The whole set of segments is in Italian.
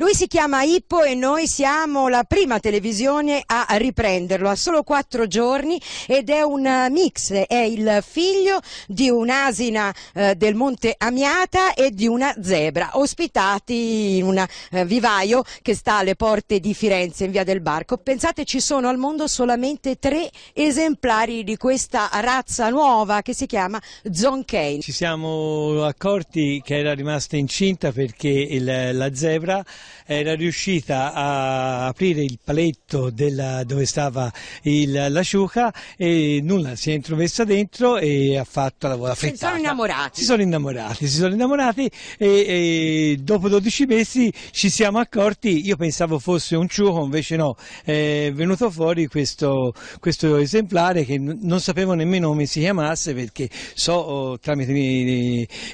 Lui si chiama Ippo e noi siamo la prima televisione a riprenderlo. Ha solo quattro giorni ed è un eh, mix. È il figlio di un'asina eh, del Monte Amiata e di una zebra, ospitati in un eh, vivaio che sta alle porte di Firenze, in via del Barco. Pensate, ci sono al mondo solamente tre esemplari di questa razza nuova che si chiama Zonkane. Ci siamo accorti che era rimasta incinta perché il, la zebra era riuscita a aprire il paletto della, dove stava l'asciuca e nulla, si è intromessa dentro e ha fatto la vola frittata. Si sono innamorati. Si sono innamorati, si sono innamorati e, e dopo 12 mesi ci siamo accorti, io pensavo fosse un ciuco, invece no, è venuto fuori questo, questo esemplare che non sapevo nemmeno come si chiamasse perché so oh, tramite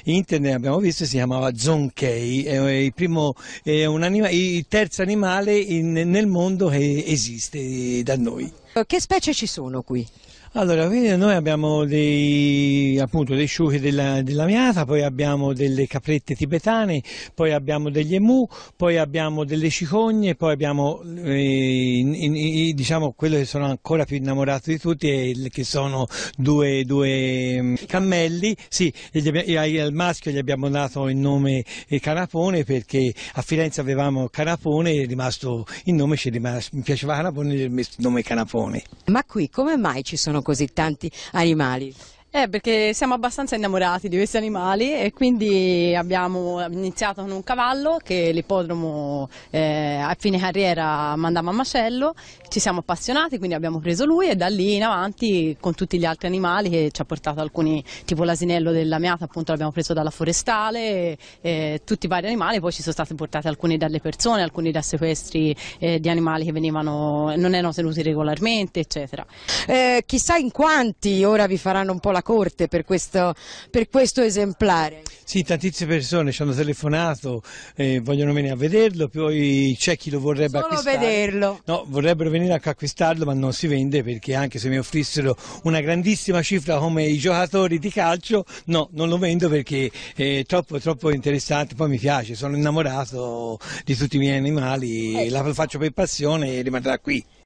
internet abbiamo visto che si chiamava Zonkei, è, il primo, è una anima, il terzo animale in, nel mondo che esiste eh, da noi. Che specie ci sono qui? Allora, quindi noi abbiamo dei, appunto, dei sciuchi della, della, miata, poi abbiamo delle caprette tibetane, poi abbiamo degli emu, poi abbiamo delle cicogne, poi abbiamo eh, in, in, diciamo, quello che sono ancora più innamorato di tutti, è, che sono due, due mm, cammelli. Sì, al maschio gli abbiamo dato il nome eh, Canapone perché a Firenze avevamo Canapone, e il nome, ci rimasto, mi piaceva Canapone, il nome Canapone. Ma qui come mai ci sono così tanti animali? Eh, perché siamo abbastanza innamorati di questi animali e quindi abbiamo iniziato con un cavallo che l'ippodromo eh, a fine carriera mandava a macello, ci siamo appassionati quindi abbiamo preso lui e da lì in avanti con tutti gli altri animali che ci ha portato alcuni, tipo l'asinello dell'amiata appunto l'abbiamo preso dalla forestale, eh, tutti i vari animali, poi ci sono stati portati alcuni dalle persone, alcuni da sequestri eh, di animali che venivano, non erano tenuti regolarmente eccetera. Eh, chissà in quanti ora vi faranno un po' la corte per questo, per questo esemplare. Sì, tantissime persone ci hanno telefonato, eh, vogliono venire a vederlo, poi c'è chi lo vorrebbe Solo acquistare. vederlo. No, vorrebbero venire anche a acquistarlo ma non si vende perché anche se mi offrissero una grandissima cifra come i giocatori di calcio, no, non lo vendo perché è troppo, troppo interessante, poi mi piace, sono innamorato di tutti i miei animali, eh. la faccio per passione e rimarrà qui.